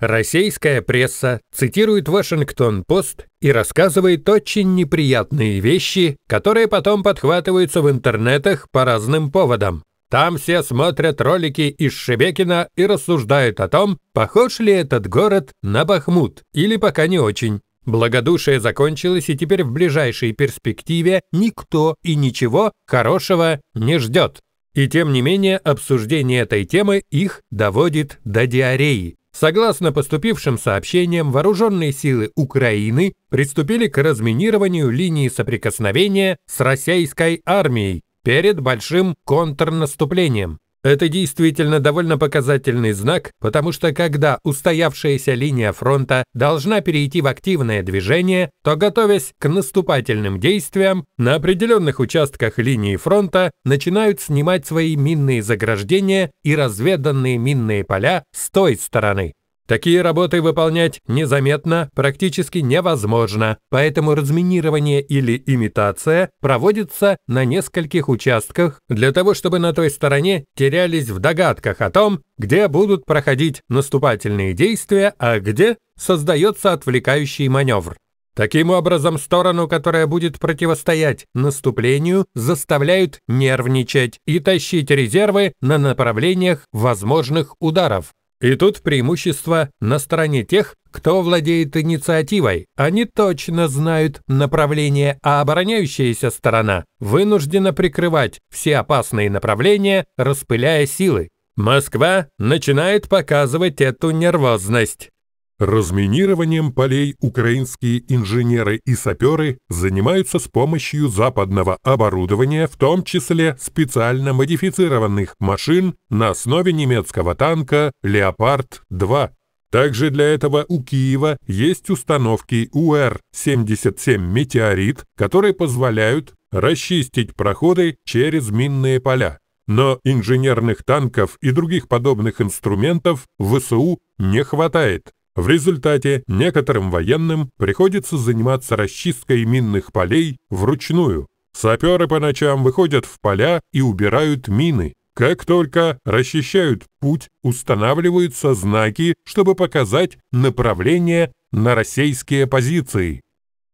Российская пресса цитирует Вашингтон-Пост и рассказывает очень неприятные вещи, которые потом подхватываются в интернетах по разным поводам. Там все смотрят ролики из Шебекина и рассуждают о том, похож ли этот город на Бахмут или пока не очень. Благодушие закончилось, и теперь в ближайшей перспективе никто и ничего хорошего не ждет. И тем не менее обсуждение этой темы их доводит до диареи. Согласно поступившим сообщениям, вооруженные силы Украины приступили к разминированию линии соприкосновения с российской армией перед большим контрнаступлением. Это действительно довольно показательный знак, потому что когда устоявшаяся линия фронта должна перейти в активное движение, то, готовясь к наступательным действиям, на определенных участках линии фронта начинают снимать свои минные заграждения и разведанные минные поля с той стороны. Такие работы выполнять незаметно практически невозможно, поэтому разминирование или имитация проводится на нескольких участках для того, чтобы на той стороне терялись в догадках о том, где будут проходить наступательные действия, а где создается отвлекающий маневр. Таким образом, сторону, которая будет противостоять наступлению, заставляют нервничать и тащить резервы на направлениях возможных ударов. И тут преимущество на стороне тех, кто владеет инициативой. Они точно знают направление, а обороняющаяся сторона вынуждена прикрывать все опасные направления, распыляя силы. Москва начинает показывать эту нервозность. Разминированием полей украинские инженеры и саперы занимаются с помощью западного оборудования, в том числе специально модифицированных машин на основе немецкого танка «Леопард-2». Также для этого у Киева есть установки УР-77 «Метеорит», которые позволяют расчистить проходы через минные поля. Но инженерных танков и других подобных инструментов в ВСУ не хватает. В результате некоторым военным приходится заниматься расчисткой минных полей вручную. Саперы по ночам выходят в поля и убирают мины. Как только расчищают путь, устанавливаются знаки, чтобы показать направление на российские позиции.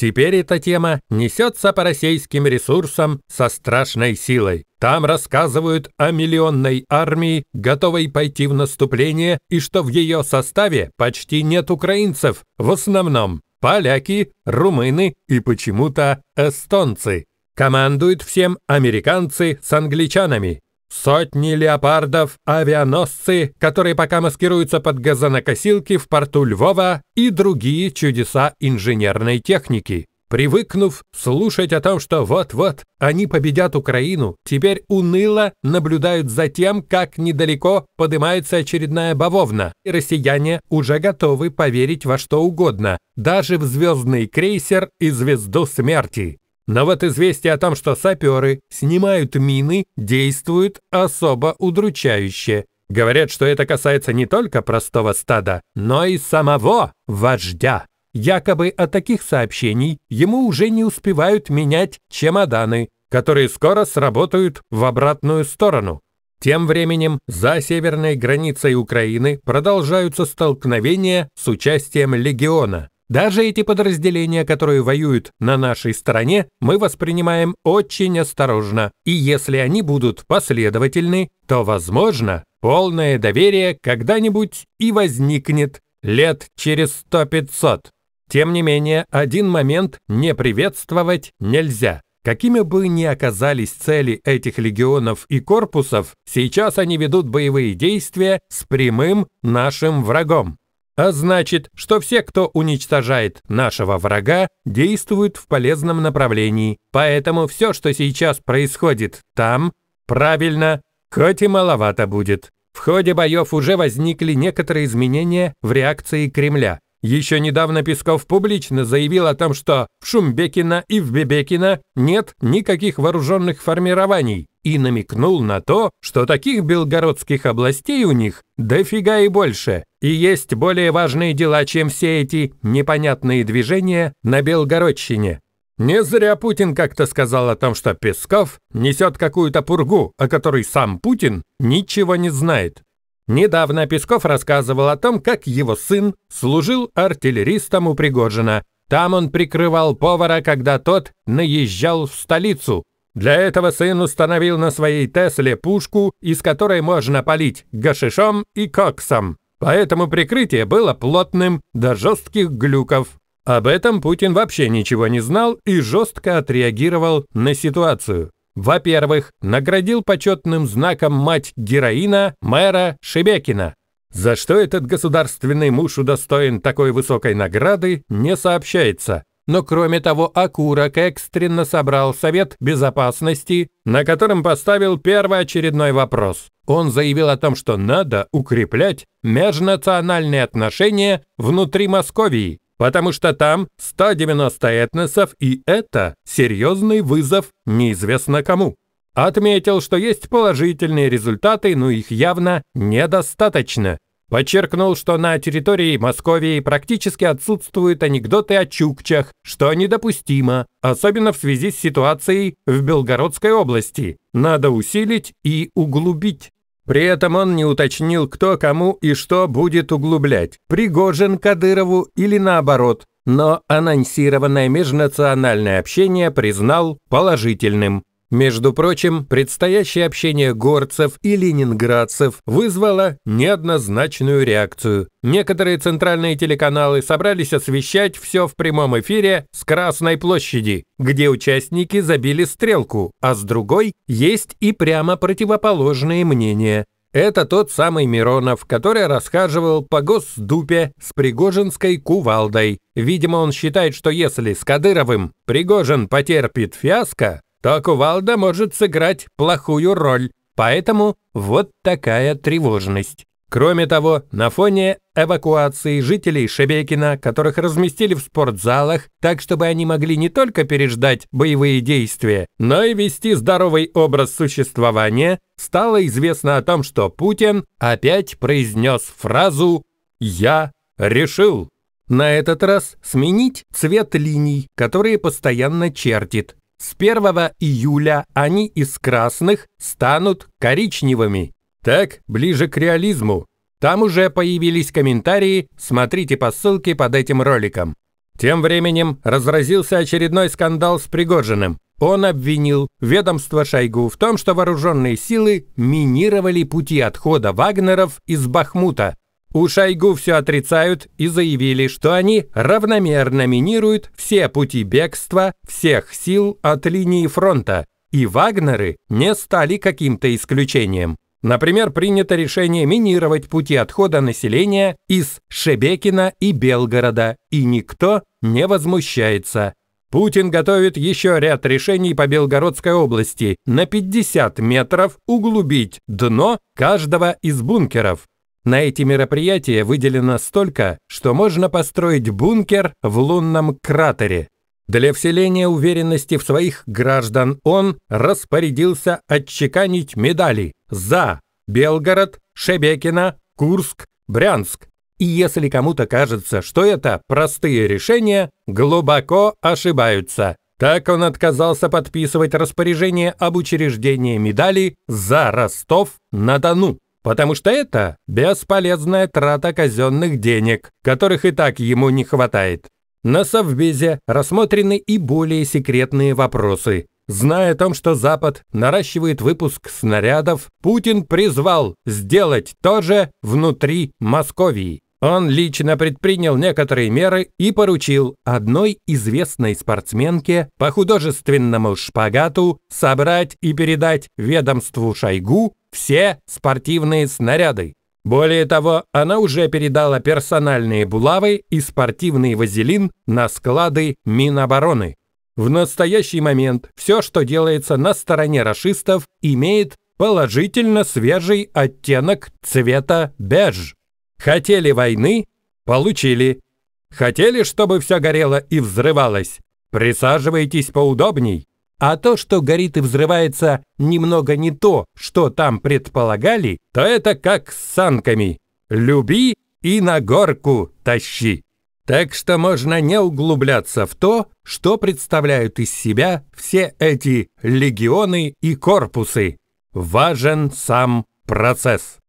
Теперь эта тема несется по российским ресурсам со страшной силой. Там рассказывают о миллионной армии, готовой пойти в наступление, и что в ее составе почти нет украинцев, в основном поляки, румыны и почему-то эстонцы. Командуют всем американцы с англичанами. Сотни леопардов, авианосцы, которые пока маскируются под газонокосилки в порту Львова и другие чудеса инженерной техники. Привыкнув слушать о том, что вот-вот они победят Украину, теперь уныло наблюдают за тем, как недалеко поднимается очередная бавовна, и россияне уже готовы поверить во что угодно, даже в звездный крейсер и звезду смерти. Но вот известие о том, что саперы снимают мины, действует особо удручающе. Говорят, что это касается не только простого стада, но и самого вождя. Якобы от таких сообщений ему уже не успевают менять чемоданы, которые скоро сработают в обратную сторону. Тем временем за северной границей Украины продолжаются столкновения с участием легиона. Даже эти подразделения, которые воюют на нашей стороне, мы воспринимаем очень осторожно. И если они будут последовательны, то, возможно, полное доверие когда-нибудь и возникнет лет через 100-500. Тем не менее, один момент не приветствовать нельзя. Какими бы ни оказались цели этих легионов и корпусов, сейчас они ведут боевые действия с прямым нашим врагом а значит, что все, кто уничтожает нашего врага, действуют в полезном направлении. Поэтому все, что сейчас происходит там, правильно, хоть и маловато будет. В ходе боев уже возникли некоторые изменения в реакции Кремля. Еще недавно Песков публично заявил о том, что в Шумбекина и в Бебекина нет никаких вооруженных формирований, и намекнул на то, что таких белгородских областей у них дофига и больше, и есть более важные дела, чем все эти непонятные движения на Белгородщине. Не зря Путин как-то сказал о том, что Песков несет какую-то пургу, о которой сам Путин ничего не знает. Недавно Песков рассказывал о том, как его сын служил артиллеристом у Пригожина. Там он прикрывал повара, когда тот наезжал в столицу, для этого сын установил на своей Тесле пушку, из которой можно палить гашишом и коксом. Поэтому прикрытие было плотным до жестких глюков. Об этом Путин вообще ничего не знал и жестко отреагировал на ситуацию. Во-первых, наградил почетным знаком мать героина мэра Шебекина. За что этот государственный муж удостоен такой высокой награды, не сообщается но кроме того окурок экстренно собрал Совет Безопасности, на котором поставил первоочередной вопрос. Он заявил о том, что надо укреплять межнациональные отношения внутри Московии, потому что там 190 этносов, и это серьезный вызов неизвестно кому. Отметил, что есть положительные результаты, но их явно недостаточно, Подчеркнул, что на территории Московии практически отсутствуют анекдоты о чукчах, что недопустимо, особенно в связи с ситуацией в Белгородской области. Надо усилить и углубить. При этом он не уточнил, кто кому и что будет углублять – Пригожин Кадырову или наоборот, но анонсированное межнациональное общение признал положительным. Между прочим, предстоящее общение горцев и ленинградцев вызвало неоднозначную реакцию. Некоторые центральные телеканалы собрались освещать все в прямом эфире с Красной площади, где участники забили стрелку, а с другой есть и прямо противоположные мнения. Это тот самый Миронов, который расхаживал по Госдупе с Пригожинской кувалдой. Видимо, он считает, что если с Кадыровым Пригожин потерпит фиаско, то кувалда может сыграть плохую роль, поэтому вот такая тревожность. Кроме того, на фоне эвакуации жителей Шебекина, которых разместили в спортзалах, так чтобы они могли не только переждать боевые действия, но и вести здоровый образ существования, стало известно о том, что Путин опять произнес фразу «Я решил». На этот раз сменить цвет линий, которые постоянно чертит, с 1 июля они из красных станут коричневыми. Так, ближе к реализму. Там уже появились комментарии, смотрите по ссылке под этим роликом. Тем временем разразился очередной скандал с Пригожиным. Он обвинил ведомство Шойгу в том, что вооруженные силы минировали пути отхода вагнеров из Бахмута, у Шойгу все отрицают и заявили, что они равномерно минируют все пути бегства всех сил от линии фронта, и вагнеры не стали каким-то исключением. Например, принято решение минировать пути отхода населения из Шебекина и Белгорода, и никто не возмущается. Путин готовит еще ряд решений по Белгородской области на 50 метров углубить дно каждого из бункеров. На эти мероприятия выделено столько, что можно построить бункер в лунном кратере. Для вселения уверенности в своих граждан он распорядился отчеканить медали за Белгород, Шебекино, Курск, Брянск. И если кому-то кажется, что это простые решения, глубоко ошибаются. Так он отказался подписывать распоряжение об учреждении медали за Ростов-на-Дону потому что это бесполезная трата казенных денег, которых и так ему не хватает. На Совбезе рассмотрены и более секретные вопросы. Зная о том, что Запад наращивает выпуск снарядов, Путин призвал сделать то же внутри Московии. Он лично предпринял некоторые меры и поручил одной известной спортсменке по художественному шпагату собрать и передать ведомству Шойгу все спортивные снаряды. Более того, она уже передала персональные булавы и спортивный вазелин на склады Минобороны. В настоящий момент все, что делается на стороне расистов, имеет положительно свежий оттенок цвета беж. Хотели войны – получили. Хотели, чтобы все горело и взрывалось – присаживайтесь поудобней. А то, что горит и взрывается немного не то, что там предполагали, то это как с санками. Люби и на горку тащи. Так что можно не углубляться в то, что представляют из себя все эти легионы и корпусы. Важен сам процесс.